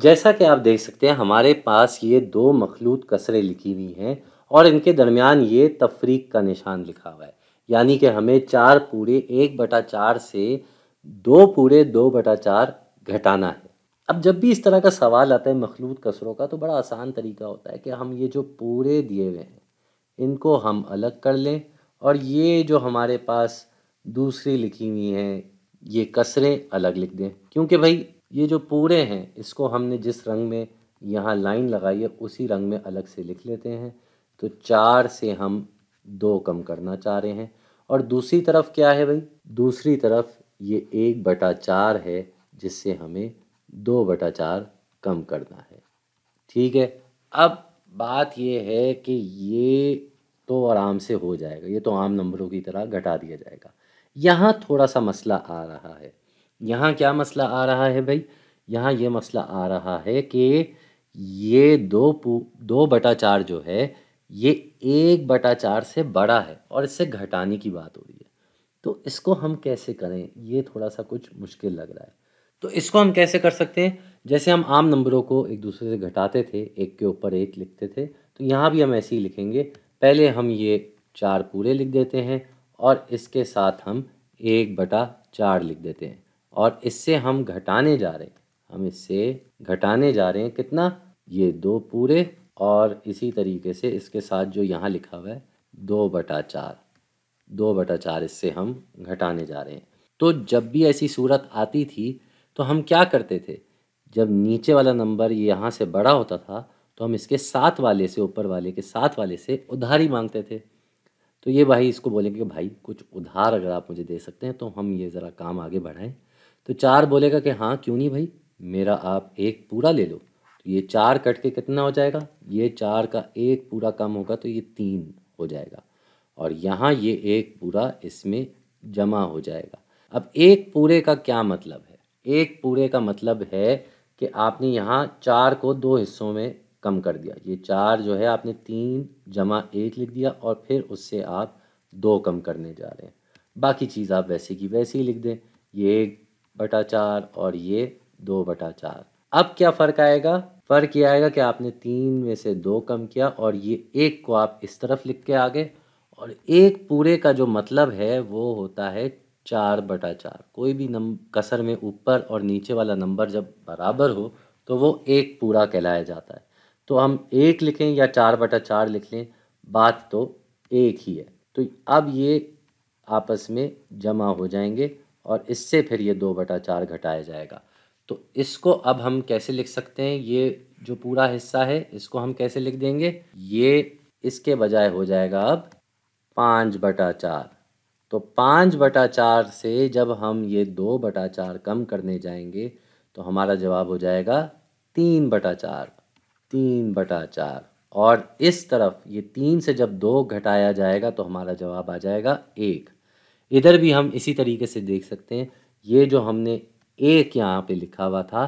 जैसा कि आप देख सकते हैं हमारे पास ये दो मखलूत कसरें लिखी हुई हैं और इनके दरमियान ये तफरीक का निशान लिखा हुआ है यानी कि हमें चार पूरे एक बटा चार से दो पूरे दो बटा चार घटाना है अब जब भी इस तरह का सवाल आता है मखलूत कसरों का तो बड़ा आसान तरीका होता है कि हम ये जो पूरे दिए हुए हैं इनको हम अलग कर लें और ये जो हमारे पास दूसरी लिखी हुई हैं ये कसरें अलग लिख दें क्योंकि भाई ये जो पूरे हैं इसको हमने जिस रंग में यहाँ लाइन लगाई है उसी रंग में अलग से लिख लेते हैं तो चार से हम दो कम करना चाह रहे हैं और दूसरी तरफ क्या है भाई दूसरी तरफ ये एक बटा चार है जिससे हमें दो बटा चार कम करना है ठीक है अब बात ये है कि ये तो आराम से हो जाएगा ये तो आम नंबरों की तरह घटा दिया जाएगा यहाँ थोड़ा सा मसला आ रहा है यहाँ क्या मसला आ रहा है भाई यहाँ ये मसला आ रहा है कि ये दो दो बटा चार जो है ये एक बटा चार से बड़ा है और इससे घटाने की बात हो रही है तो इसको हम कैसे करें ये थोड़ा सा कुछ मुश्किल लग रहा है तो इसको हम कैसे कर सकते हैं जैसे हम आम नंबरों को एक दूसरे से घटाते थे एक के ऊपर एक लिखते थे तो यहाँ भी हम ऐसे ही लिखेंगे पहले हम ये चार पूरे लिख देते हैं और इसके साथ हम एक बटा चार लिख देते हैं और इससे हम घटाने जा रहे हैं हम इससे घटाने जा रहे हैं कितना ये दो पूरे और इसी तरीके से इसके साथ जो यहाँ लिखा हुआ है दो बटा चार दो बटा चार इससे हम घटाने जा रहे हैं तो जब भी ऐसी सूरत आती थी तो हम क्या करते थे जब नीचे वाला नंबर यहाँ से बड़ा होता था तो हम इसके साथ वाले से ऊपर वाले के साथ वाले से उधारी मांगते थे तो ये भाई इसको बोलेंगे कि भाई कुछ उधार अगर आप मुझे दे सकते हैं तो हम ये ज़रा काम आगे बढ़ाएं तो चार बोलेगा कि हाँ क्यों नहीं भाई मेरा आप एक पूरा ले लो तो ये चार कट के कितना हो जाएगा ये चार का एक पूरा कम होगा तो ये तीन हो जाएगा और यहाँ ये एक पूरा इसमें जमा हो जाएगा अब एक पूरे का क्या मतलब है एक पूरे का मतलब है कि आपने यहाँ चार को दो हिस्सों में कम कर दिया ये चार जो है आपने तीन जमा एक लिख दिया और फिर उससे आप दो कम करने जा रहे हैं बाकी चीज़ आप वैसे की वैसे ही लिख दें ये एक बटा चार और ये दो बटा चार अब क्या फ़र्क आएगा फ़र्क ये आएगा कि आपने तीन में से दो कम किया और ये एक को आप इस तरफ लिख के आगे और एक पूरे का जो मतलब है वो होता है चार बटा चार कोई भी नंबर कसर में ऊपर और नीचे वाला नंबर जब बराबर हो तो वो एक पूरा कहलाया जाता है तो हम एक लिखें या चार बटा चार लिख लें बात तो एक ही है तो अब ये आपस में जमा हो जाएंगे और इससे फिर ये दो बटा चार घटाया जाएगा तो इसको अब हम कैसे लिख सकते हैं ये जो पूरा हिस्सा है इसको हम कैसे लिख देंगे ये इसके बजाय हो जाएगा अब पाँच बटा चार तो पाँच बटा चार से जब हम ये दो बटा चार कम करने जाएंगे तो हमारा जवाब हो जाएगा तीन बटा चार तीन बटा चार और इस तरफ ये तीन से जब दो घटाया जाएगा तो हमारा जवाब आ जाएगा एक इधर भी हम इसी तरीके से देख सकते हैं ये जो हमने एक यहाँ पे लिखा हुआ था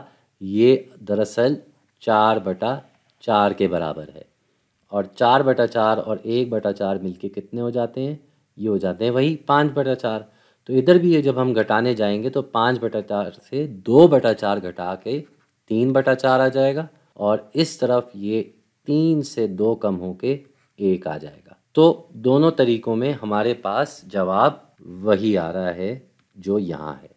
ये दरअसल चार बटा चार के बराबर है और चार बटा चार और एक बटा चार मिल कितने हो जाते हैं ये हो जाते हैं वही पाँच बटा चार तो इधर भी ये जब हम घटाने जाएंगे तो पाँच बटा चार से दो बटा चार घटा के तीन बटा चार आ जाएगा और इस तरफ ये तीन से दो कम हो के एक आ जाएगा तो दोनों तरीक़ों में हमारे पास जवाब वही आ रहा है जो यहाँ है